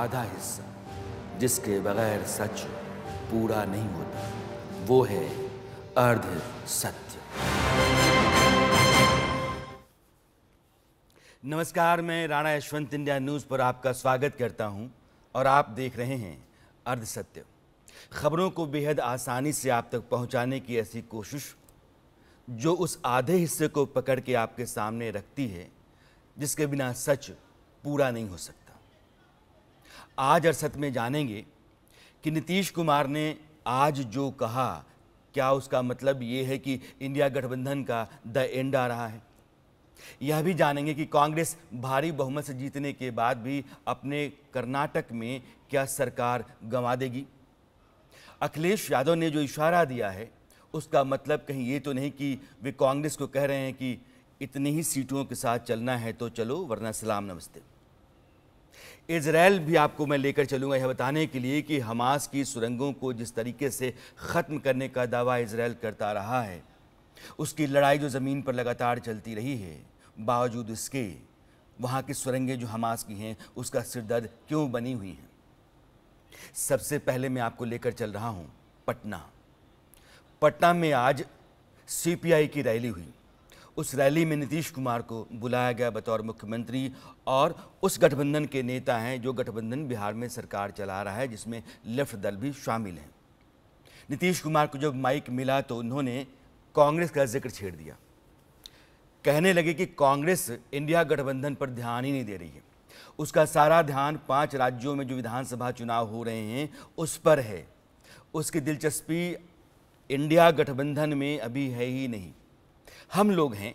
आधा हिस्सा जिसके बगैर सच पूरा नहीं होता वो है अर्ध सत्य नमस्कार मैं राणा यशवंत इंडिया न्यूज़ पर आपका स्वागत करता हूं और आप देख रहे हैं अर्ध सत्य खबरों को बेहद आसानी से आप तक पहुंचाने की ऐसी कोशिश जो उस आधे हिस्से को पकड़ के आपके सामने रखती है जिसके बिना सच पूरा नहीं हो सकता आज अरसत में जानेंगे कि नीतीश कुमार ने आज जो कहा क्या उसका मतलब ये है कि इंडिया गठबंधन का द एंड आ रहा है यह भी जानेंगे कि कांग्रेस भारी बहुमत से जीतने के बाद भी अपने कर्नाटक में क्या सरकार गंवा देगी अखिलेश यादव ने जो इशारा दिया है उसका मतलब कहीं ये तो नहीं कि वे कांग्रेस को कह रहे हैं कि इतनी ही सीटों के साथ चलना है तो चलो वरना सलाम नमस्ते इसराइल भी आपको मैं लेकर चलूंगा यह बताने के लिए कि हमास की सुरंगों को जिस तरीके से ख़त्म करने का दावा इसराइल करता रहा है उसकी लड़ाई जो ज़मीन पर लगातार चलती रही है बावजूद इसके वहाँ की सुरंगें जो हमास की हैं उसका सिरदर्द क्यों बनी हुई हैं सबसे पहले मैं आपको लेकर चल रहा हूँ पटना पटना में आज सीपीआई की रैली हुई उस रैली में नीतीश कुमार को बुलाया गया बतौर मुख्यमंत्री और उस गठबंधन के नेता हैं जो गठबंधन बिहार में सरकार चला रहा है जिसमें लेफ्ट दल भी शामिल हैं नीतीश कुमार को जब माइक मिला तो उन्होंने कांग्रेस का जिक्र छेड़ दिया कहने लगे कि कांग्रेस इंडिया गठबंधन पर ध्यान ही नहीं दे रही है उसका सारा ध्यान पांच राज्यों में जो विधानसभा चुनाव हो रहे हैं उस पर है उसकी दिलचस्पी इंडिया गठबंधन में अभी है ही नहीं हम लोग हैं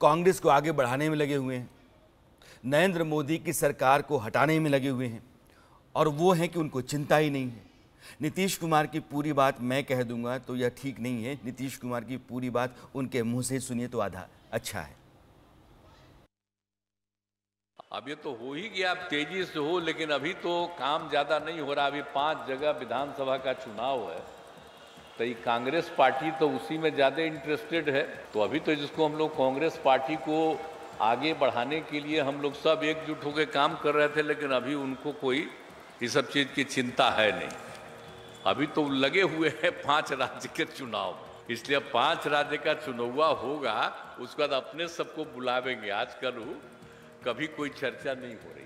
कांग्रेस को आगे बढ़ाने में लगे हुए हैं नरेंद्र मोदी की सरकार को हटाने में लगे हुए हैं और वो हैं कि उनको चिंता ही नहीं है नीतीश कुमार की पूरी बात मैं कह दूंगा तो यह ठीक नहीं है नीतीश कुमार की पूरी बात उनके मुंह से सुनिए तो आधा अच्छा है अब ये तो हो ही गया आप तेजी से हो लेकिन अभी तो काम ज़्यादा नहीं हो रहा अभी पांच जगह विधानसभा का चुनाव है तो ये कांग्रेस पार्टी तो उसी में ज़्यादा इंटरेस्टेड है तो अभी तो जिसको हम लोग कांग्रेस पार्टी को आगे बढ़ाने के लिए हम लोग सब एकजुट होकर काम कर रहे थे लेकिन अभी उनको कोई ये सब चीज़ की चिंता है नहीं अभी तो लगे हुए हैं पांच राज्य के चुनाव इसलिए पांच राज्य का चुनौवा होगा उसके बाद अपने सबको बुलावेंगे आजकल कभी कोई चर्चा नहीं हो रही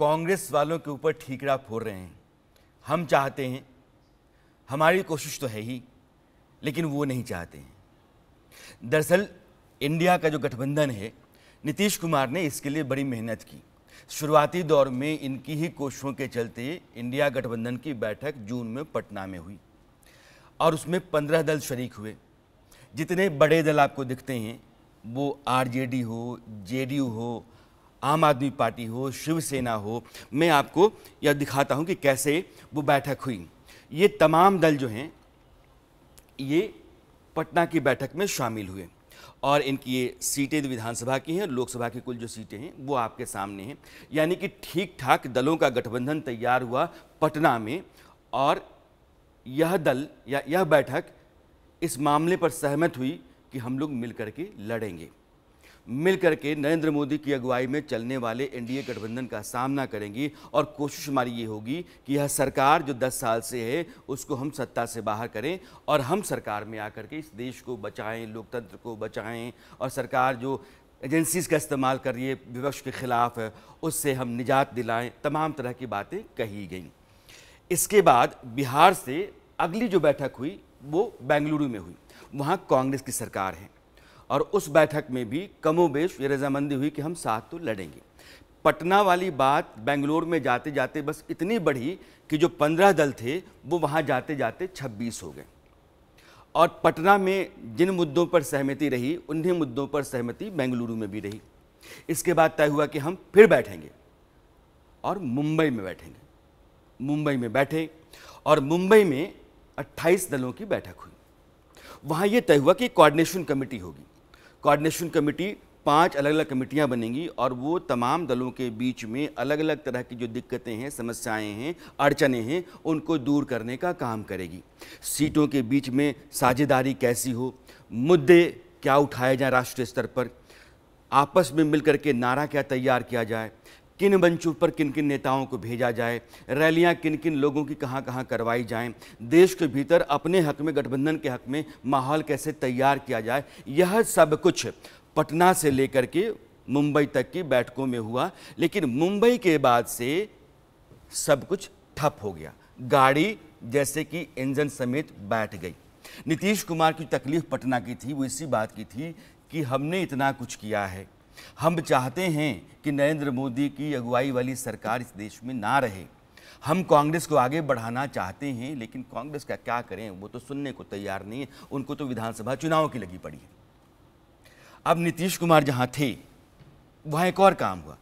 कांग्रेस वालों के ऊपर ठीकरा फोड़ रहे हैं हम चाहते हैं हमारी कोशिश तो है ही लेकिन वो नहीं चाहते हैं दरअसल इंडिया का जो गठबंधन है नीतीश कुमार ने इसके लिए बड़ी मेहनत की शुरुआती दौर में इनकी ही कोशिशों के चलते इंडिया गठबंधन की बैठक जून में पटना में हुई और उसमें पंद्रह दल शरीक हुए जितने बड़े दल आपको दिखते हैं वो आरजेडी हो जेडीयू हो आम आदमी पार्टी हो शिवसेना हो मैं आपको यह दिखाता हूँ कि कैसे वो बैठक हुई ये तमाम दल जो हैं ये पटना की बैठक में शामिल हुए और इनकी ये सीटें विधानसभा की हैं और लोकसभा की कुल जो सीटें हैं वो आपके सामने हैं यानी कि ठीक ठाक दलों का गठबंधन तैयार हुआ पटना में और यह दल या यह बैठक इस मामले पर सहमत हुई कि हम लोग मिलकर के लड़ेंगे मिलकर के नरेंद्र मोदी की अगुवाई में चलने वाले एनडीए गठबंधन का सामना करेंगी और कोशिश हमारी ये होगी कि यह सरकार जो 10 साल से है उसको हम सत्ता से बाहर करें और हम सरकार में आकर के इस देश को बचाएं लोकतंत्र को बचाएं और सरकार जो एजेंसीज का इस्तेमाल कर रही है विपक्ष के ख़िलाफ़ उससे हम निजात दिलाएं तमाम तरह की बातें कही गई इसके बाद बिहार से अगली जो बैठक हुई वो बेंगलुरु में हुई वहाँ कांग्रेस की सरकार है और उस बैठक में भी कमोबेश ये रजामंदी हुई कि हम साथ तो लड़ेंगे पटना वाली बात बेंगलोर में जाते जाते बस इतनी बढ़ी कि जो पंद्रह दल थे वो वहाँ जाते जाते छब्बीस हो गए और पटना में जिन मुद्दों पर सहमति रही उन्हीं मुद्दों पर सहमति बेंगलुरु में भी रही इसके बाद तय हुआ कि हम फिर बैठेंगे और मुंबई में बैठेंगे मुंबई में बैठे और मुंबई में 28 दलों की बैठक हुई वहाँ ये तय हुआ कि कोऑर्डिनेशन कमेटी होगी कोऑर्डिनेशन कमेटी पांच अलग अलग कमेटियां बनेंगी और वो तमाम दलों के बीच में अलग अलग तरह की जो दिक्कतें हैं समस्याएं हैं अड़चने हैं उनको दूर करने का काम करेगी सीटों के बीच में साझेदारी कैसी हो मुद्दे क्या उठाए जाएँ राष्ट्रीय स्तर पर आपस में मिलकर के नारा क्या तैयार किया जाए किन मंचों पर किन किन नेताओं को भेजा जाए रैलियां किन किन लोगों की कहां कहां करवाई जाएं देश के भीतर अपने हक में गठबंधन के हक में माहौल कैसे तैयार किया जाए यह सब कुछ पटना से लेकर के मुंबई तक की बैठकों में हुआ लेकिन मुंबई के बाद से सब कुछ ठप हो गया गाड़ी जैसे कि इंजन समेत बैठ गई नीतीश कुमार की तकलीफ पटना की थी वो इसी बात की थी कि हमने इतना कुछ किया है हम चाहते हैं कि नरेंद्र मोदी की अगुवाई वाली सरकार इस देश में ना रहे हम कांग्रेस को आगे बढ़ाना चाहते हैं लेकिन कांग्रेस का क्या करें वो तो सुनने को तैयार नहीं है उनको तो विधानसभा चुनाव की लगी पड़ी है अब नीतीश कुमार जहां थे वहां एक और काम हुआ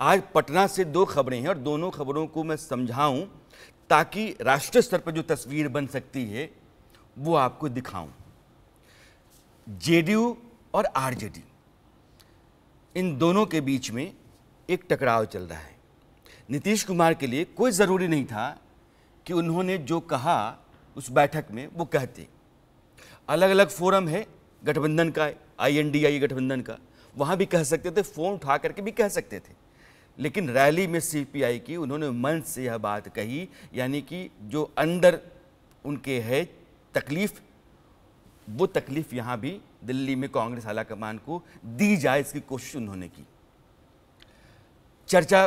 आज पटना से दो खबरें हैं और दोनों खबरों को मैं समझाऊं ताकि राष्ट्रीय स्तर पर जो तस्वीर बन सकती है वो आपको दिखाऊं जेडीयू और आरजेडी इन दोनों के बीच में एक टकराव चल रहा है नीतीश कुमार के लिए कोई ज़रूरी नहीं था कि उन्होंने जो कहा उस बैठक में वो कहते अलग अलग फोरम है गठबंधन का आईएनडीआई गठबंधन का वहाँ भी कह सकते थे फ़ोन उठा करके भी कह सकते थे लेकिन रैली में सीपीआई की उन्होंने मन से यह बात कही यानी कि जो अंदर उनके है तकलीफ़ वो तकलीफ़ यहाँ भी दिल्ली में कांग्रेस आला कमान को दी जाए इसकी कोशिश उन्होंने की चर्चा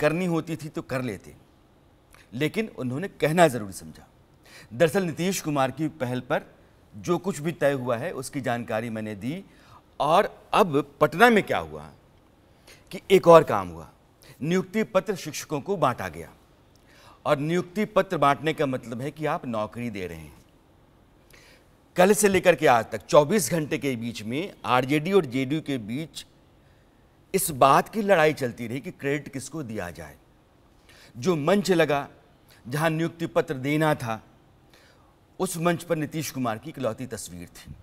करनी होती थी तो कर लेते लेकिन उन्होंने कहना ज़रूरी समझा दरअसल नीतीश कुमार की पहल पर जो कुछ भी तय हुआ है उसकी जानकारी मैंने दी और अब पटना में क्या हुआ कि एक और काम हुआ नियुक्ति पत्र शिक्षकों को बांटा गया और नियुक्ति पत्र बांटने का मतलब है कि आप नौकरी दे रहे हैं कल से लेकर के आज तक 24 घंटे के बीच में आरजेडी और जेडीयू के बीच इस बात की लड़ाई चलती रही कि क्रेडिट किसको दिया जाए जो मंच लगा जहां नियुक्ति पत्र देना था उस मंच पर नीतीश कुमार की इकलौती तस्वीर थी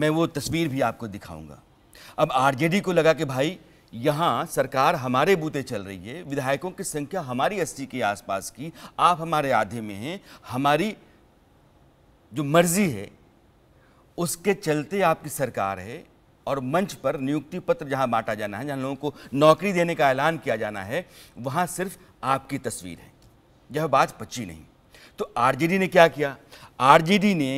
मैं वो तस्वीर भी आपको दिखाऊंगा अब आरजेडी को लगा कि भाई यहाँ सरकार हमारे बूते चल रही है विधायकों की संख्या हमारी अस्सी के आसपास की आप हमारे आधे में हैं हमारी जो मर्जी है उसके चलते आपकी सरकार है और मंच पर नियुक्ति पत्र जहां बांटा जाना है जहां लोगों को नौकरी देने का ऐलान किया जाना है वहां सिर्फ आपकी तस्वीर है यह बात पच्ची नहीं तो आरजेडी ने क्या किया आरजेडी ने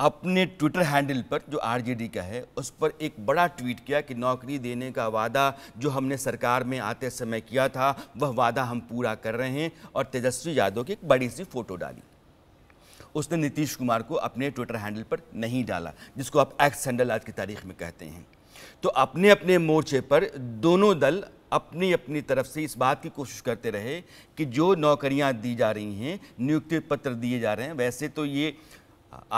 अपने ट्विटर हैंडल पर जो आरजेडी का है उस पर एक बड़ा ट्वीट किया कि नौकरी देने का वादा जो हमने सरकार में आते समय किया था वह वादा हम पूरा कर रहे हैं और तेजस्वी यादव की एक बड़ी सी फोटो डाली उसने नीतीश कुमार को अपने ट्विटर हैंडल पर नहीं डाला जिसको आप एक्स हैंडल आज की तारीख में कहते हैं तो अपने अपने मोर्चे पर दोनों दल अपनी अपनी तरफ से इस बात की कोशिश करते रहे कि जो नौकरियां दी जा रही हैं नियुक्ति पत्र दिए जा रहे हैं वैसे तो ये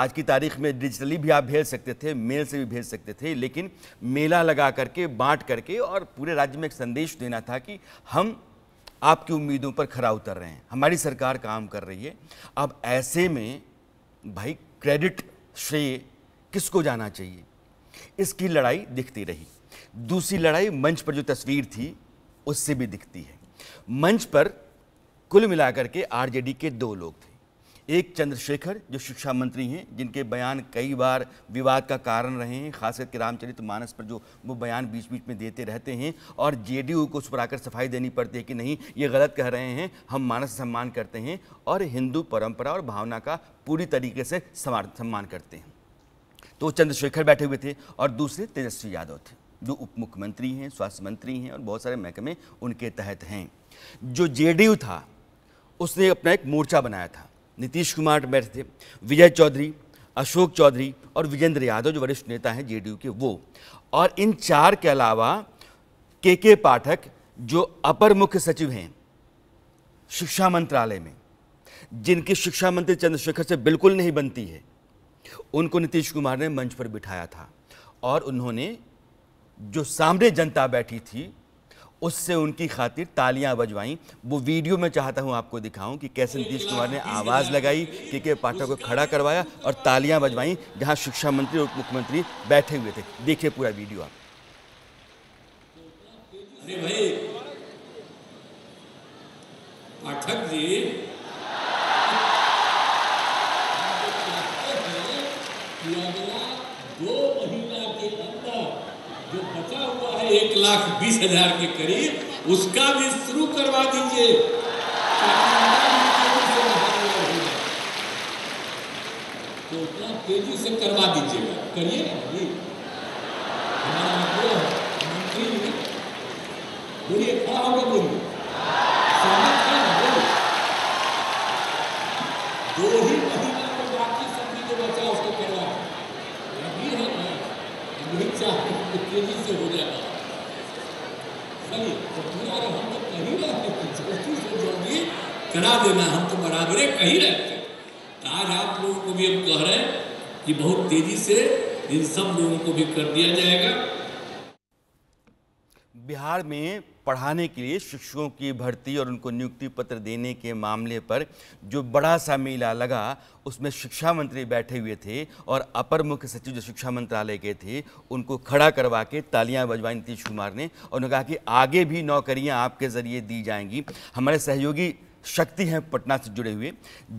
आज की तारीख में डिजिटली भी आप भेज सकते थे मेल से भी भेज सकते थे लेकिन मेला लगा करके बांट करके और पूरे राज्य में एक संदेश देना था कि हम आपकी उम्मीदों पर खरा उतर रहे हैं हमारी सरकार काम कर रही है अब ऐसे में भाई क्रेडिट श्रेय किसको जाना चाहिए इसकी लड़ाई दिखती रही दूसरी लड़ाई मंच पर जो तस्वीर थी उससे भी दिखती है मंच पर कुल मिलाकर के आरजेडी के दो लोग थे एक चंद्रशेखर जो शिक्षा मंत्री हैं जिनके बयान कई बार विवाद का कारण रहे हैं खास करके रामचरित मानस पर जो वो बयान बीच बीच में देते रहते हैं और जेडीयू को उस पर आकर सफाई देनी पड़ती है कि नहीं ये गलत कह रहे हैं हम मानस सम्मान करते हैं और हिंदू परंपरा और भावना का पूरी तरीके से सम्मान करते हैं तो चंद्रशेखर बैठे हुए थे और दूसरे तेजस्वी यादव थे जो उप मुख्यमंत्री हैं स्वास्थ्य मंत्री हैं और बहुत सारे महकमे उनके तहत हैं जो जेडीयू था उसने अपना एक मोर्चा बनाया था नीतीश कुमार बैठे थे विजय चौधरी अशोक चौधरी और विजेंद्र यादव जो वरिष्ठ नेता हैं जेडीयू के वो और इन चार के अलावा के के पाठक जो अपर मुख्य सचिव हैं शिक्षा मंत्रालय में जिनकी शिक्षा मंत्री चंद्रशेखर से बिल्कुल नहीं बनती है उनको नीतीश कुमार ने मंच पर बिठाया था और उन्होंने जो सामने जनता बैठी थी उससे उनकी खातिर तालियां बजवाई वो वीडियो में चाहता हूं आपको दिखाऊं कि कैसे नीतीश कुमार ने आवाज़ लगाई के के पाठक को खड़ा करवाया और तालियां बजवाईं जहां शिक्षा मंत्री और मुख्यमंत्री बैठे हुए थे देखिए पूरा वीडियो आप अरे भाई पाठक जी लाख बीस हजार के करीब उसका भी शुरू करवा दीजिए तो उतना तेजी से करवा दीजिएगा करिए मतलब बोलिए बोलिए दो ही महीना बाकी सभी जो बचा उसको करवा है तेजी से हो जाएगा करें तो तुम्हारे हम तो कहीं रहते जो तो करा देना हम तो बराबरे कहीं रहते तो आज आप लोगों को भी हम कह रहे हैं कि बहुत तेजी से इन सब लोगों को भी कर दिया जाएगा बिहार में पढ़ाने के लिए शिक्षकों की भर्ती और उनको नियुक्ति पत्र देने के मामले पर जो बड़ा सा मेला लगा उसमें शिक्षा मंत्री बैठे हुए थे और अपर मुख्य सचिव जो शिक्षा मंत्रालय के थे उनको खड़ा करवा के तालियां बजवाई नीतीश कुमार ने और उन्होंने कहा कि आगे भी नौकरियां आपके ज़रिए दी जाएंगी हमारे सहयोगी शक्ति हैं पटना से जुड़े हुए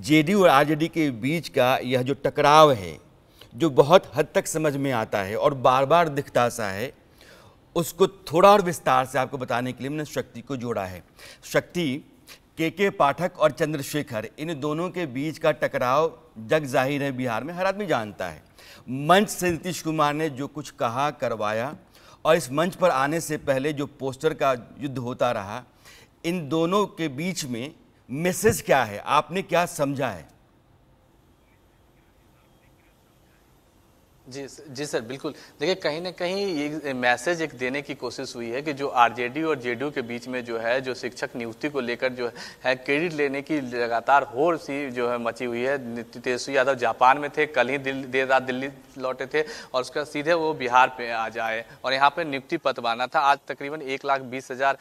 जे और आर के बीच का यह जो टकराव है जो बहुत हद तक समझ में आता है और बार बार दिखता सा है उसको थोड़ा और विस्तार से आपको बताने के लिए मैंने शक्ति को जोड़ा है शक्ति के के पाठक और चंद्रशेखर इन दोनों के बीच का टकराव जग जाहिर है बिहार में हर आदमी जानता है मंच से नीतीश कुमार ने जो कुछ कहा करवाया और इस मंच पर आने से पहले जो पोस्टर का युद्ध होता रहा इन दोनों के बीच में मैसेज क्या है आपने क्या समझा है जी सर जी सर बिल्कुल देखिए कहीं ना कहीं ये मैसेज एक देने की कोशिश हुई है कि जो आरजेडी और जेडीयू के बीच में जो है जो शिक्षक नियुक्ति को लेकर जो है क्रेडिट लेने की लगातार होड़ सी जो है मची हुई है तेजस्वी यादव जापान में थे कल ही दिल, देर रात दिल्ली लौटे थे और उसका सीधे वो बिहार पे आ जाए और यहाँ पर नियुक्ति पट बांधना था आज तकरीबन एक लाख बीस हज़ार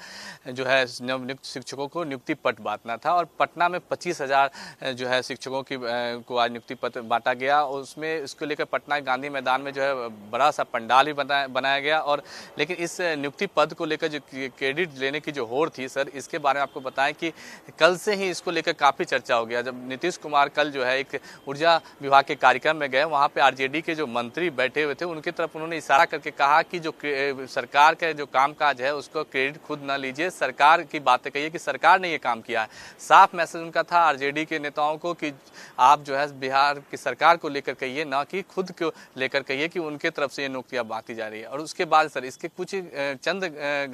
जो है नवनियुक्त शिक्षकों को नियुक्ति पट बांटना था और पटना में पच्चीस हज़ार जो है शिक्षकों की को आज नियुक्ति पत्र बांटा गया और उसमें इसको लेकर पटना गांधी मैदान में जो है बड़ा सा पंडाल भी बनाया बनाया गया और लेकिन इस नियुक्ति पद को लेकर जो क्रेडिट लेने की जो होड़ थी सर इसके बारे में आपको बताएं कि कल से ही इसको लेकर काफ़ी चर्चा हो गया जब नीतीश कुमार कल जो है एक ऊर्जा विभाग के कार्यक्रम में गए वहाँ पर आर के जो मंत्री बैठे हुए थे उनकी तरफ उन्होंने इशारा करके कहा कि जो सरकार का जो काम है उसको क्रेडिट खुद ना लीजिए सरकार की बातें कही कि सरकार ने ये काम किया है साफ मैसेज उनका था आरजेडी के नेताओं को कि आप जो है बिहार की सरकार को लेकर कहिए ना कि खुद को ले लेकर कहिए कि उनके तरफ से ये नियुक्तियाँ बांटी जा रही है और उसके बाद सर इसके कुछ चंद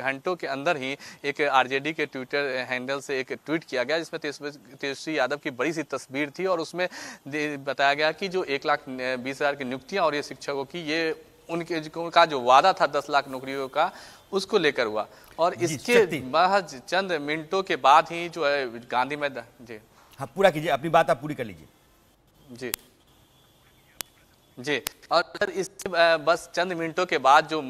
घंटों के अंदर ही एक आरजेडी के ट्विटर हैंडल से एक ट्वीट किया गया जिसमें तेजस्वी यादव की बड़ी सी तस्वीर थी और उसमें बताया गया कि जो एक लाख बीस हज़ार की नियुक्तियाँ और ये शिक्षकों की ये उनके का जो वादा था दस लाख नौकरियों का उसको लेकर हुआ और इसके महज चंद मिनटों के बाद ही जो है गांधी मैदान जी हाँ पूरा कीजिए अपनी बात आप पूरी कर लीजिए जी जी और सर इससे बस चंद मिनटों के बाद जो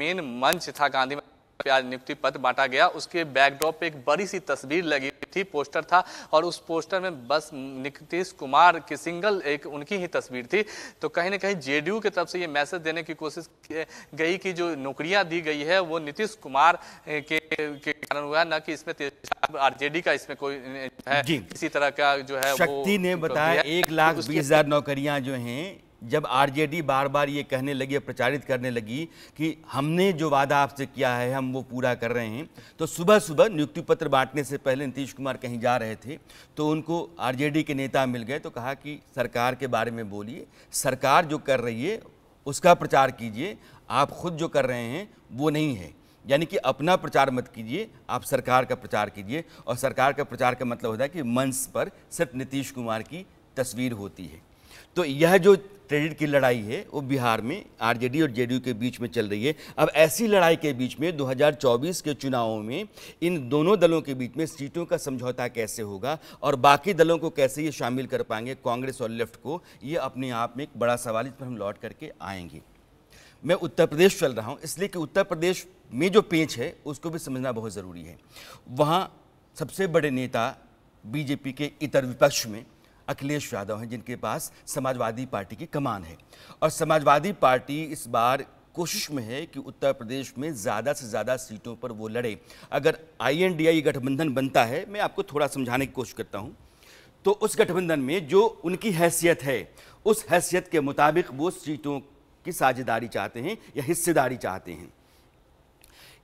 मेन मंच था गांधी प्याज नियुक्ति पत्र बांटा गया उसके बैकड्रॉप पे एक बड़ी सी तस्वीर लगी थी पोस्टर था और उस पोस्टर में बस नीतीश कुमार की सिंगल एक उनकी ही तस्वीर थी तो कहीं ना कहीं जेडीयू की तरफ से ये मैसेज देने की कोशिश गई कि जो नौकरियां दी गई है वो नीतीश कुमार के के कारण हुआ ना कि इसमें आरजेडी का इसमें कोई है किसी तरह का जो है शक्ति ने बताया एक लाख तो बीस हजार नौकरियां जो है जब आरजेडी बार बार ये कहने लगी और प्रचारित करने लगी कि हमने जो वादा आपसे किया है हम वो पूरा कर रहे हैं तो सुबह सुबह नियुक्ति पत्र बांटने से पहले नीतीश कुमार कहीं जा रहे थे तो उनको आरजेडी के नेता मिल गए तो कहा कि सरकार के बारे में बोलिए सरकार जो कर रही है उसका प्रचार कीजिए आप खुद जो कर रहे हैं वो नहीं है यानी कि अपना प्रचार मत कीजिए आप सरकार का प्रचार कीजिए और सरकार का प्रचार का मतलब होता है कि मंच पर सिर्फ नीतीश कुमार की तस्वीर होती है तो यह जो क्रेडिट की लड़ाई है वो बिहार में आरजेडी और जेडीयू के बीच में चल रही है अब ऐसी लड़ाई के बीच में 2024 के चुनावों में इन दोनों दलों के बीच में सीटों का समझौता कैसे होगा और बाकी दलों को कैसे ये शामिल कर पाएंगे कांग्रेस और लेफ्ट को ये अपने आप में एक बड़ा सवाल इस पर हम लौट करके आएंगे मैं उत्तर प्रदेश चल रहा हूँ इसलिए कि उत्तर प्रदेश में जो पेच है उसको भी समझना बहुत ज़रूरी है वहाँ सबसे बड़े नेता बीजेपी के इतर विपक्ष में अखिलेश यादव हैं जिनके पास समाजवादी पार्टी की कमान है और समाजवादी पार्टी इस बार कोशिश में है कि उत्तर प्रदेश में ज़्यादा से ज़्यादा सीटों पर वो लड़े अगर आई गठबंधन बनता है मैं आपको थोड़ा समझाने की कोशिश करता हूँ तो उस गठबंधन में जो उनकी हैसियत है उस हैसियत के मुताबिक वो सीटों की साझेदारी चाहते हैं या हिस्सेदारी चाहते हैं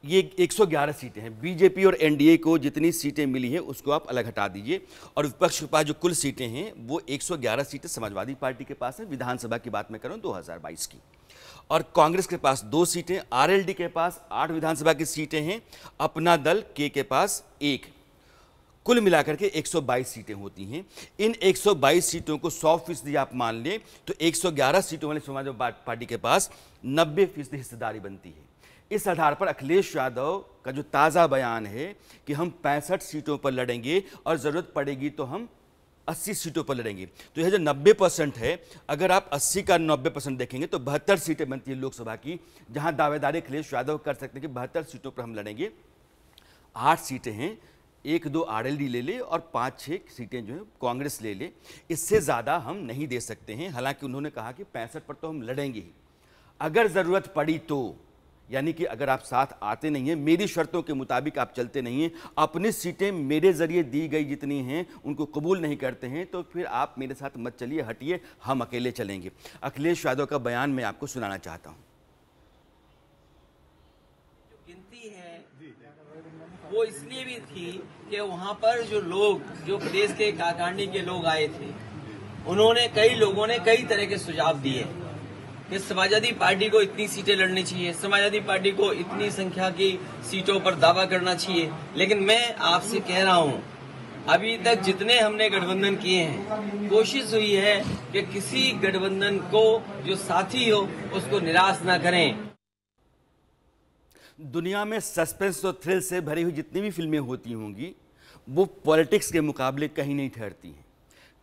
ये 111 सीटें हैं बीजेपी और एनडीए को जितनी सीटें मिली हैं उसको आप अलग हटा दीजिए और विपक्ष के पास जो कुल सीटें हैं वो 111 सीटें समाजवादी पार्टी के पास हैं विधानसभा की बात मैं करूँ 2022 की और कांग्रेस के पास दो सीटें आरएलडी के पास आठ विधानसभा की सीटें हैं अपना दल के के पास एक कुल मिलाकर के 122 सीटें होती हैं इन 122 सीटों को 100 फीसदी आप मान लें तो 111 सीटों वाले समाजवादी पार्टी के पास 90 फीसदी हिस्सेदारी बनती है इस आधार पर अखिलेश यादव का जो ताज़ा बयान है कि हम पैंसठ सीटों पर लड़ेंगे और ज़रूरत पड़ेगी तो हम 80 सीटों पर लड़ेंगे तो यह जो 90 परसेंट है अगर आप 80 का 90 परसेंट देखेंगे तो बहत्तर सीटें बनती है लोकसभा की जहां दावेदारी अखिलेश यादव कर सकते हैं कि बहत्तर सीटों पर हम लड़ेंगे आठ सीटें हैं एक दो आर ले ले और पाँच छः सीटें जो है कांग्रेस ले ले इससे ज़्यादा हम नहीं दे सकते हैं हालांकि उन्होंने कहा कि पैंसठ पर तो हम लड़ेंगे ही अगर ज़रूरत पड़ी तो यानी कि अगर आप साथ आते नहीं हैं मेरी शर्तों के मुताबिक आप चलते नहीं हैं अपनी सीटें मेरे ज़रिए दी गई जितनी हैं उनको कबूल नहीं करते हैं तो फिर आप मेरे साथ मत चलिए हटिए हम अकेले चलेंगे अखिलेश यादव का बयान मैं आपको सुनाना चाहता हूँ गिनती है वो इसलिए भी थी कि वहाँ पर जो लोग जो प्रदेश के काकांडी के लोग आए थे उन्होंने कई लोगों ने कई तरह के सुझाव दिए कि समाजवादी पार्टी को इतनी सीटें लड़नी चाहिए समाजवादी पार्टी को इतनी संख्या की सीटों पर दावा करना चाहिए लेकिन मैं आपसे कह रहा हूँ अभी तक जितने हमने गठबंधन किए हैं कोशिश हुई है कि किसी गठबंधन को जो साथी हो उसको निराश ना करें दुनिया में सस्पेंस और थ्रिल से भरी हुई जितनी भी फिल्में होती होंगी वो पॉलिटिक्स के मुकाबले कहीं नहीं ठहरती हैं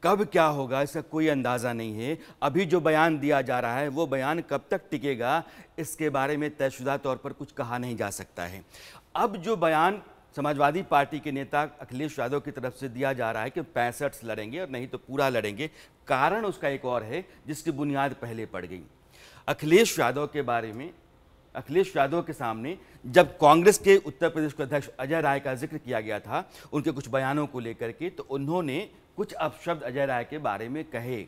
कब क्या होगा इसका कोई अंदाज़ा नहीं है अभी जो बयान दिया जा रहा है वो बयान कब तक टिकेगा इसके बारे में तयशुदा तौर पर कुछ कहा नहीं जा सकता है अब जो बयान समाजवादी पार्टी के नेता अखिलेश यादव की तरफ से दिया जा रहा है कि पैंसठ लड़ेंगे और नहीं तो पूरा लड़ेंगे कारण उसका एक और है जिसकी बुनियाद पहले पड़ गई अखिलेश यादव के बारे में अखिलेश यादव के सामने जब कांग्रेस के उत्तर प्रदेश के अध्यक्ष अजय राय का जिक्र किया गया था उनके कुछ बयानों को लेकर के तो उन्होंने कुछ अपशब्द अजय राय के बारे में कहे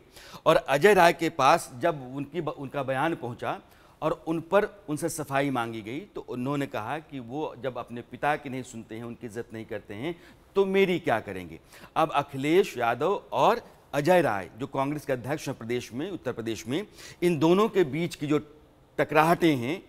और अजय राय के पास जब उनकी उनका बयान पहुंचा और उन पर उनसे सफाई मांगी गई तो उन्होंने कहा कि वो जब अपने पिता की नहीं सुनते हैं उनकी इज्जत नहीं करते हैं तो मेरी क्या करेंगे अब अखिलेश यादव और अजय राय जो कांग्रेस के अध्यक्ष हैं प्रदेश में उत्तर प्रदेश में इन दोनों के बीच की जो टकराहटें हैं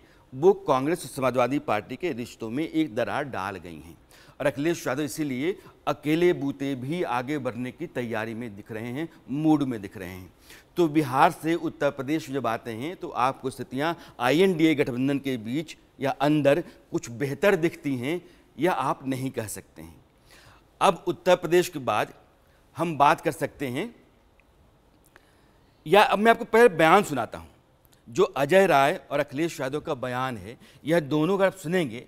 वो कांग्रेस समाजवादी पार्टी के रिश्तों में एक दरार डाल गई हैं और अखिलेश यादव इसीलिए अकेले बूते भी आगे बढ़ने की तैयारी में दिख रहे हैं मूड में दिख रहे हैं तो बिहार से उत्तर प्रदेश जब आते हैं तो आपको स्थितियाँ आई गठबंधन के बीच या अंदर कुछ बेहतर दिखती हैं या आप नहीं कह सकते हैं अब उत्तर प्रदेश के बाद हम बात कर सकते हैं या अब मैं आपको पहले बयान सुनाता हूँ जो अजय राय और अखिलेश यादव का बयान है यह दोनों अगर आप सुनेंगे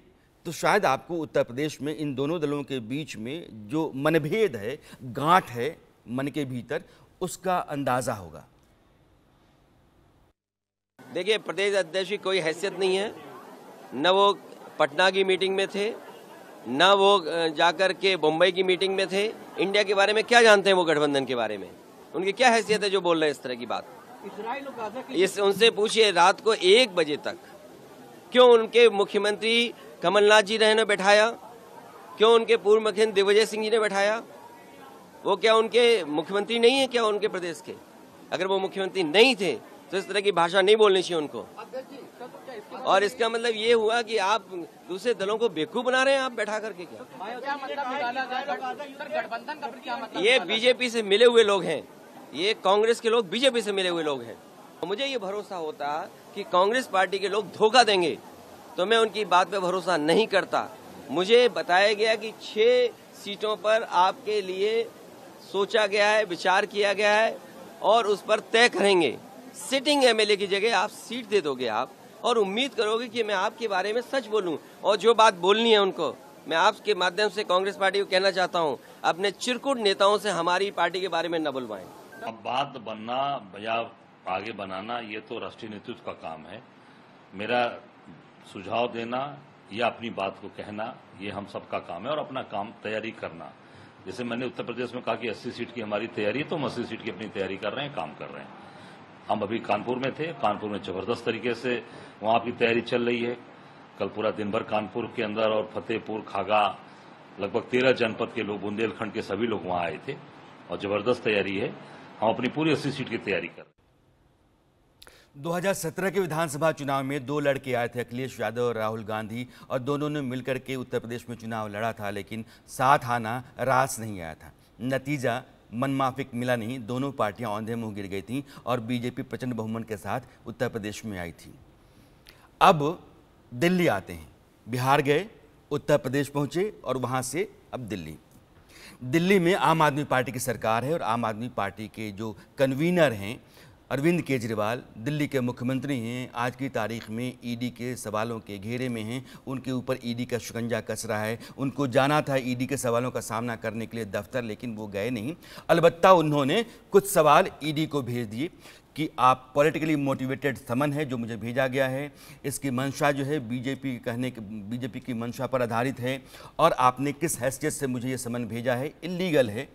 तो शायद आपको उत्तर प्रदेश में इन दोनों दलों के बीच में जो मनभेद है गांठ है मन के भीतर उसका अंदाज़ा होगा देखिए प्रदेश अध्यक्ष की कोई हैसियत नहीं है न वो पटना की मीटिंग में थे न वो जाकर के बम्बई की मीटिंग में थे इंडिया के बारे में क्या जानते हैं वो गठबंधन के बारे में उनकी क्या हैसियत है जो बोल रहे हैं इस तरह की बात इस उनसे पूछिए रात को एक बजे तक क्यों उनके मुख्यमंत्री कमलनाथ जी ने बैठाया क्यों उनके पूर्व मुख्यमंत्री दिग्विजय सिंह जी ने बैठाया वो क्या उनके मुख्यमंत्री नहीं है क्या उनके प्रदेश के अगर वो मुख्यमंत्री नहीं थे तो इस तरह की भाषा नहीं बोलनी चाहिए उनको और इसका मतलब ये हुआ कि आप दूसरे दलों को बेकूफ़ बना रहे हैं आप बैठा करके क्या ये बीजेपी से मिले हुए लोग हैं ये कांग्रेस के लोग बीजेपी से मिले हुए लोग हैं मुझे ये भरोसा होता कि कांग्रेस पार्टी के लोग धोखा देंगे तो मैं उनकी बात पे भरोसा नहीं करता मुझे बताया गया कि छह सीटों पर आपके लिए सोचा गया है विचार किया गया है और उस पर तय करेंगे सिटिंग एमएलए की जगह आप सीट दे दोगे आप और उम्मीद करोगे कि मैं आपके बारे में सच बोलूं और जो बात बोलनी है उनको मैं आपके माध्यम से कांग्रेस पार्टी को कहना चाहता हूं अपने चिरकुट नेताओं से हमारी पार्टी के बारे में न बुलवाएं अब बात बनना बजाव आगे बनाना ये तो राष्ट्रीय नेतृत्व का काम है मेरा सुझाव देना या अपनी बात को कहना ये हम सबका काम है और अपना काम तैयारी करना जैसे मैंने उत्तर प्रदेश में कहा कि अस्सी सीट की हमारी तैयारी है तो हम अस्सी सीट की अपनी तैयारी कर रहे हैं काम कर रहे हैं हम अभी कानपुर में थे कानपुर में जबरदस्त तरीके से वहां की तैयारी चल रही है कल पूरा दिन भर कानपुर के अंदर और फतेहपुर खागा लगभग तेरह जनपद के लोग बुंदेलखंड के सभी लोग वहां आए थे और जबरदस्त तैयारी है हम अपनी पूरी अस्सी सीट की तैयारी कर रहे हैं 2017 के विधानसभा चुनाव में दो लड़के आए थे अखिलेश यादव और राहुल गांधी और दोनों ने मिलकर के उत्तर प्रदेश में चुनाव लड़ा था लेकिन साथ आना रास नहीं आया था नतीजा मनमाफिक मिला नहीं दोनों पार्टियां औंधे मुंह गिर गई थीं और बीजेपी प्रचंड बहुमत के साथ उत्तर प्रदेश में आई थी अब दिल्ली आते हैं बिहार गए उत्तर प्रदेश पहुँचे और वहाँ से अब दिल्ली दिल्ली में आम आदमी पार्टी की सरकार है और आम आदमी पार्टी के जो कन्वीनर हैं अरविंद केजरीवाल दिल्ली के मुख्यमंत्री हैं आज की तारीख में ईडी e के सवालों के घेरे में हैं उनके ऊपर ईडी e का शिकंजा कस रहा है उनको जाना था ईडी e के सवालों का सामना करने के लिए दफ्तर लेकिन वो गए नहीं अलबत्ता उन्होंने कुछ सवाल ईडी को भेज दिए कि आप पॉलिटिकली मोटिवेटेड समन है जो मुझे भेजा गया है इसकी मंशा जो है बीजेपी के कहने के बीजेपी की मंशा पर आधारित है और आपने किस हैसियत से मुझे ये समन भेजा है इलीगल है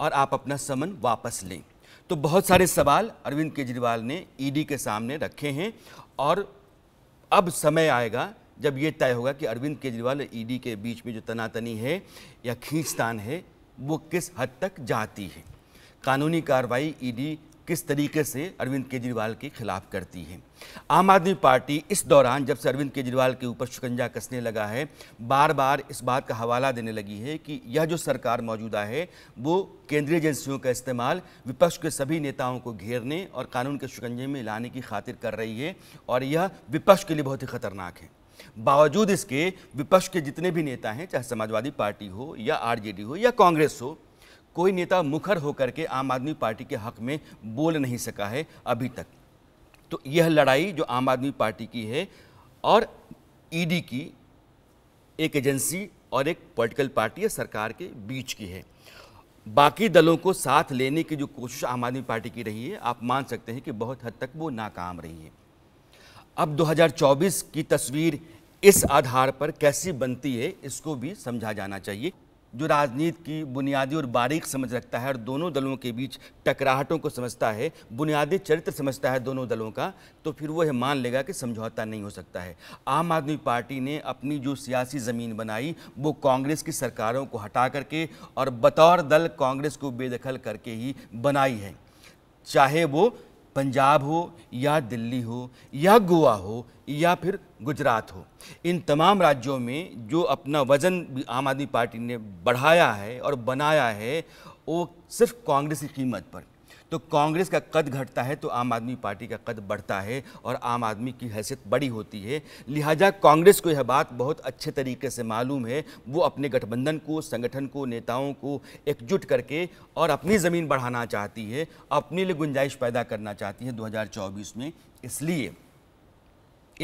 और आप अपना समन वापस लें तो बहुत सारे सवाल अरविंद केजरीवाल ने ईडी e के सामने रखे हैं और अब समय आएगा जब ये तय होगा कि अरविंद केजरीवाल ईडी e के बीच में जो तनातनी है या खींचतान है वो किस हद तक जाती है कानूनी कार्रवाई ईडी e किस तरीके से अरविंद केजरीवाल के खिलाफ करती है आम आदमी पार्टी इस दौरान जब से अरविंद केजरीवाल के ऊपर शिकंजा कसने लगा है बार बार इस बात का हवाला देने लगी है कि यह जो सरकार मौजूदा है वो केंद्रीय एजेंसियों का इस्तेमाल विपक्ष के सभी नेताओं को घेरने और कानून के शिकंजे में लाने की खातिर कर रही है और यह विपक्ष के लिए बहुत ही खतरनाक है बावजूद इसके विपक्ष के जितने भी नेता हैं चाहे समाजवादी पार्टी हो या आरजेडी हो या कांग्रेस हो कोई नेता मुखर होकर के आम आदमी पार्टी के हक में बोल नहीं सका है अभी तक तो यह लड़ाई जो आम आदमी पार्टी की है और ईडी की एक एजेंसी और एक पॉलिटिकल पार्टी या सरकार के बीच की है बाकी दलों को साथ लेने की जो कोशिश आम आदमी पार्टी की रही है आप मान सकते हैं कि बहुत हद तक वो नाकाम रही है अब 2024 की तस्वीर इस आधार पर कैसी बनती है इसको भी समझा जाना चाहिए जो राजनीति की बुनियादी और बारीक समझ रखता है और दोनों दलों के बीच टकराहटों को समझता है बुनियादी चरित्र समझता है दोनों दलों का तो फिर वो यह मान लेगा कि समझौता नहीं हो सकता है आम आदमी पार्टी ने अपनी जो सियासी ज़मीन बनाई वो कांग्रेस की सरकारों को हटा करके और बतौर दल कांग्रेस को बेदखल करके ही बनाई है चाहे वो पंजाब हो या दिल्ली हो या गोवा हो या फिर गुजरात हो इन तमाम राज्यों में जो अपना वज़न आम आदमी पार्टी ने बढ़ाया है और बनाया है वो सिर्फ कांग्रेस की कीमत पर तो कांग्रेस का कद घटता है तो आम आदमी पार्टी का कद बढ़ता है और आम आदमी की हैसियत बड़ी होती है लिहाजा कांग्रेस को यह बात बहुत अच्छे तरीके से मालूम है वो अपने गठबंधन को संगठन को नेताओं को एकजुट करके और अपनी ज़मीन बढ़ाना चाहती है अपने लिए गुंजाइश पैदा करना चाहती है दो में इसलिए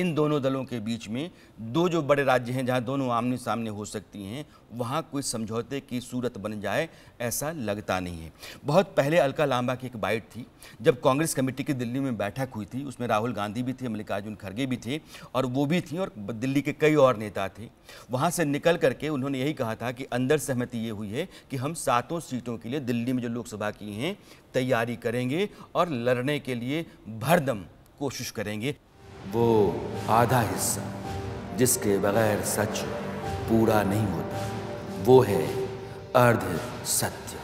इन दोनों दलों के बीच में दो जो बड़े राज्य हैं जहां दोनों आमने सामने हो सकती हैं वहां कोई समझौते की सूरत बन जाए ऐसा लगता नहीं है बहुत पहले अलका लांबा की एक बाइट थी जब कांग्रेस कमेटी की दिल्ली में बैठक हुई थी उसमें राहुल गांधी भी थे मल्लिकार्जुन खड़गे भी थे और वो भी थी और दिल्ली के कई और नेता थे वहाँ से निकल करके उन्होंने यही कहा था कि अंदर सहमति ये हुई है कि हम सातों सीटों के लिए दिल्ली में जो लोकसभा की हैं तैयारी करेंगे और लड़ने के लिए भरदम कोशिश करेंगे वो आधा हिस्सा जिसके बगैर सच पूरा नहीं होता वो है अर्ध सत्य